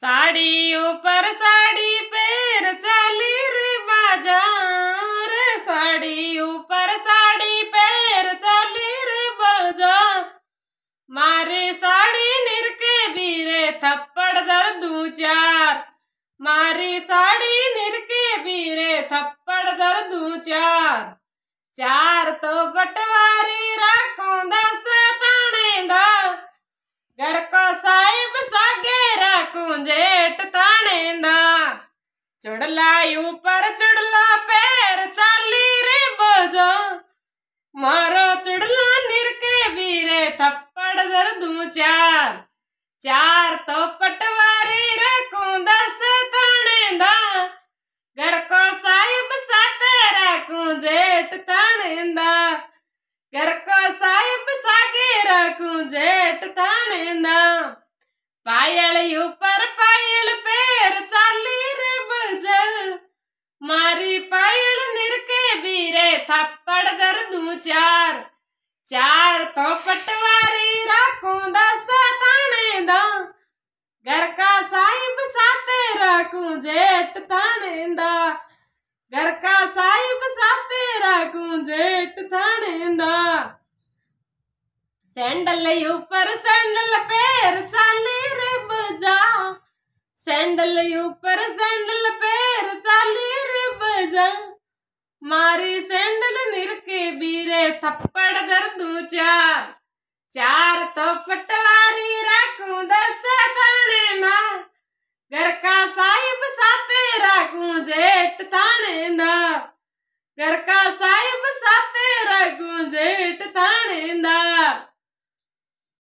साड़ी ऊपर साड़ी पेर चाली रे बाजार साड़ी ऊपर साड़ी पेर चाली रे बाजार मारे साड़ी निरके बीरे थप्पड़ दर दू चार मारी साड़ी निरके बीरे थप्पड़ दर दू चार चार तो पटवारी राखो दस चढ़लाई ऊपर चढ़ला पैर चाली रे बोझो मारो चढ़ला निरके वीरे थप्पड़ दर दू चार चार तो पटवारी रखू दस ताने दा घर को साहिब साते रखू जेठ ताने दा घर को साहिब सागे रखू जेठ ताने दा पायल ऊपर पायल पैर चाली ਥੱਪੜ ਦਰ ਦੂ ਚਾਰ ਚਾਰ ਤੋਂ ਪਟਵਾਰੀ ਰਾਖੋਂ ਦਾ ਸਤਾਣੇ ਦਾ ਘਰ ਕਾ ਸਾਹਿਬ ਸਾਤੇ ਰਾਖੂ ਜੇਟ ਤਾਣੇ ਦਾ ਘਰ ਕਾ ਸਾਹਿਬ ਸਾਤੇ ਰਾਖੂ ਜੇਟ ਤਾਣੇ ਦਾ सैंडल ऊपर सैंडल पैर चाले रे बजा सैंडल ऊपर सैंडल मारी सैंडल निरके बीरे थप्पड़ कर दू चार चार तो पटवारी रखू दस ताने ना घर का साहिब साथे रखू जेठ ताने ना घर का